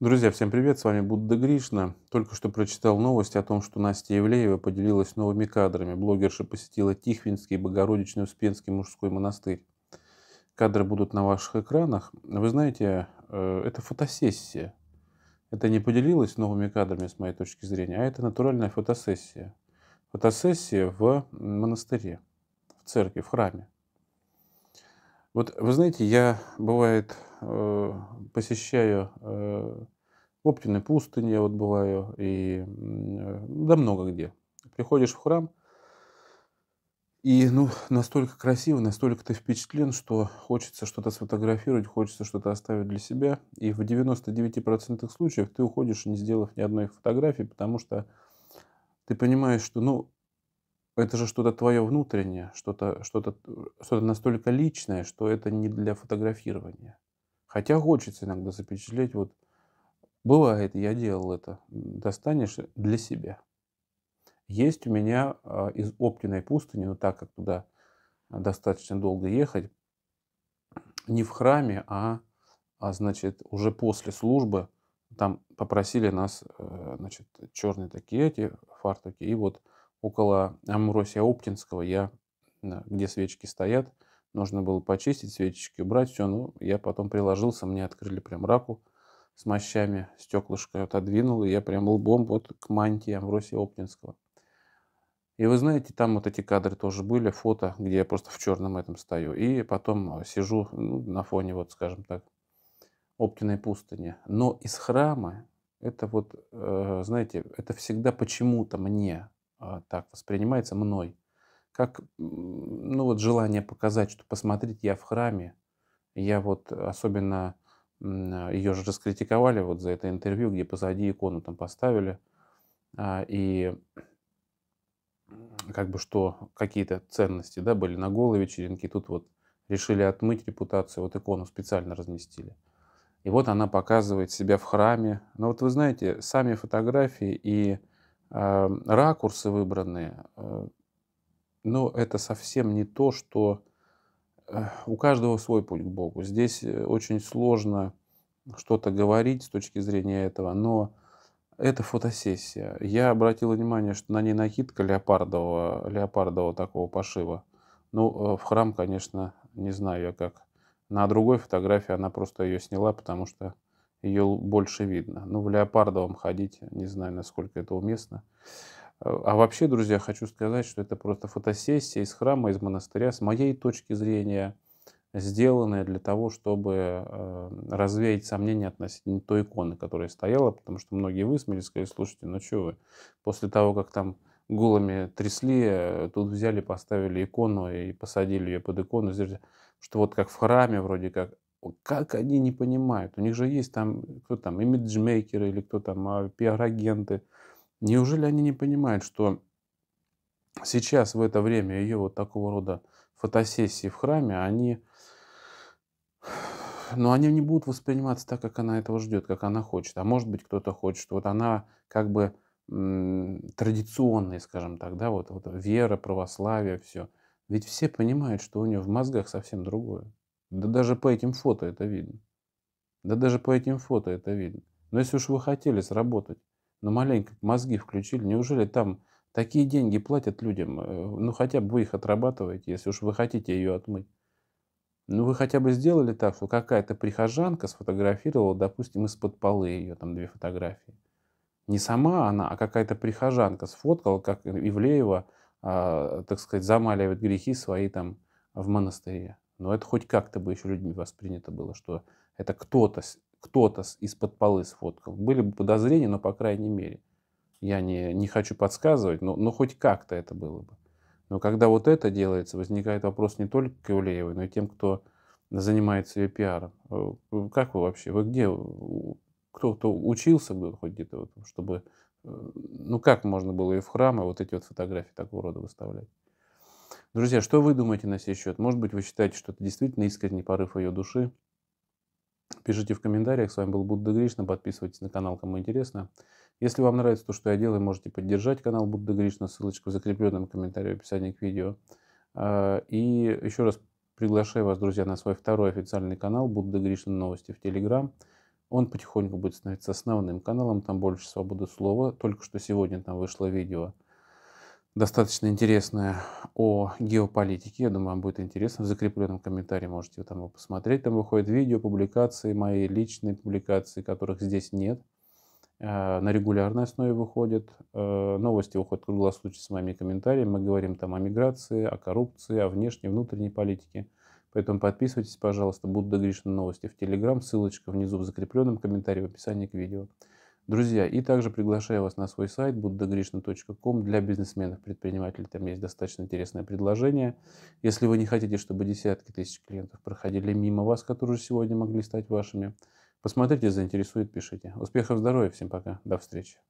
Друзья, всем привет, с вами Будда Гришна. Только что прочитал новость о том, что Настя Евлеева поделилась новыми кадрами. Блогерша посетила Тихвинский и Богородичный Успенский мужской монастырь. Кадры будут на ваших экранах. Вы знаете, э, это фотосессия. Это не поделилась новыми кадрами, с моей точки зрения, а это натуральная фотосессия. Фотосессия в монастыре, в церкви, в храме. Вот вы знаете, я, бывает, э, посещаю э, пустыни, я вот бываю, и э, да много где. Приходишь в храм, и ну, настолько красиво, настолько ты впечатлен, что хочется что-то сфотографировать, хочется что-то оставить для себя. И в 99% случаев ты уходишь, не сделав ни одной фотографии, потому что ты понимаешь, что ну, это же что-то твое внутреннее, что-то что -то, что -то настолько личное, что это не для фотографирования. Хотя хочется иногда запечатлеть, вот бывает, я делал это, достанешь для себя. Есть у меня а, из Оптиной пустыни, но так как туда достаточно долго ехать, не в храме, а, а значит, уже после службы там попросили нас, э, значит, черные такие эти фартуки, и вот около Амросия Оптинского, я, где свечки стоят, нужно было почистить свечечки, убрать все, ну, я потом приложился, мне открыли прям раку с мощами, стеклышко отодвинул, и я прям лбом вот к мантии Амросия Оптинского. И вы знаете, там вот эти кадры тоже были, фото, где я просто в черном этом стою. И потом сижу ну, на фоне, вот скажем так, Оптиной пустыни. Но из храма это вот, э, знаете, это всегда почему-то мне а, так воспринимается мной. Как ну вот желание показать, что посмотрите, я в храме. Я вот особенно ее же раскритиковали вот за это интервью, где позади икону там поставили. А, и как бы что какие-то ценности да, были на голой вечеринке, тут вот решили отмыть репутацию, вот икону специально разместили. И вот она показывает себя в храме. Но вот вы знаете, сами фотографии и Эм, ракурсы выбраны, э, но это совсем не то, что э, у каждого свой путь к Богу. Здесь э, очень сложно что-то говорить с точки зрения этого, но это фотосессия. Я обратил внимание, что на ней накидка леопардового, леопардового такого пошива. Ну, в храм, конечно, не знаю я как. На другой фотографии она просто ее сняла, потому что ее больше видно. Но ну, в леопардовом ходить, не знаю, насколько это уместно. Э, а вообще, друзья, хочу сказать, что это просто фотосессия из храма, из монастыря, с моей точки зрения, сделанная для того, чтобы э, развеять сомнения относительно той иконы, которая стояла, потому что многие высмеяли, сказали, слушайте, ну что вы, после того, как там голыми трясли, э, тут взяли, поставили икону и посадили ее под икону, что вот как в храме вроде как, как они не понимают? У них же есть там, э, кто там, имиджмейкеры или кто там, а, пиар-агенты. Неужели они не понимают, что сейчас в это время ее вот такого рода фотосессии в храме, они, но ну, они не будут восприниматься так, как она этого ждет, как она хочет. А может быть, кто-то хочет, вот она как бы традиционная, скажем так, да, вот, вот вера, православие, все. Ведь все понимают, что у нее в мозгах совсем другое. Да даже по этим фото это видно. Да даже по этим фото это видно. Но если уж вы хотели сработать, но маленько мозги включили, неужели там такие деньги платят людям? Э, ну хотя бы вы их отрабатываете, если уж вы хотите ее отмыть. Ну вы хотя бы сделали так, что какая-то прихожанка сфотографировала, допустим, из-под полы ее, там две фотографии. Не сама она, а какая-то прихожанка сфоткала, как Ивлеева, э, так сказать, замаливает грехи свои там в монастыре. Но это хоть как-то бы еще людьми воспринято было, что это кто-то кто-то из-под полы сфоткал. Были бы подозрения, но по крайней мере. Я не, не хочу подсказывать, но, но хоть как-то это было бы. Но когда вот это делается, возникает вопрос не только Киулеевой, но и тем, кто занимается ее пиаром. Э, как вы вообще? Вы где? Кто, кто учился бы хоть где-то, вот, чтобы... Э, ну как можно было и в храмы вот эти вот фотографии такого рода выставлять? Друзья, что вы думаете на сей счет? Может быть, вы считаете, что это действительно искренний порыв ее души? Пишите в комментариях. С вами был Будда Гришна. Подписывайтесь на канал, кому интересно. Если вам нравится то, что я делаю, можете поддержать канал Будда Гришна. Ссылочка в закрепленном комментарии в описании к видео. А, и еще раз приглашаю вас, друзья, на свой второй официальный канал Будда Гришна Новости в Телеграм. Он потихоньку будет становиться основным каналом, там больше свободы слова. Только что сегодня там вышло видео достаточно интересное о геополитике. Я думаю, вам будет интересно. В закрепленном комментарии можете там его посмотреть. Там выходят видео, публикации, мои личные публикации, которых здесь нет. Э, на регулярной основе выходят. Э, новости выходят круглосуточно с моими комментариями. Мы говорим там о миграции, о коррупции, о внешней, внутренней политике. Поэтому подписывайтесь, пожалуйста, будут Гришин новости в Телеграм. Ссылочка внизу в закрепленном комментарии в описании к видео. Друзья, и также приглашаю вас на свой сайт buddhagrishna.com для бизнесменов, предпринимателей. Там есть достаточно интересное предложение. Если вы не хотите, чтобы десятки тысяч клиентов проходили мимо вас, которые сегодня могли стать вашими, посмотрите, заинтересует, пишите. Успехов, здоровья, всем пока, до встречи.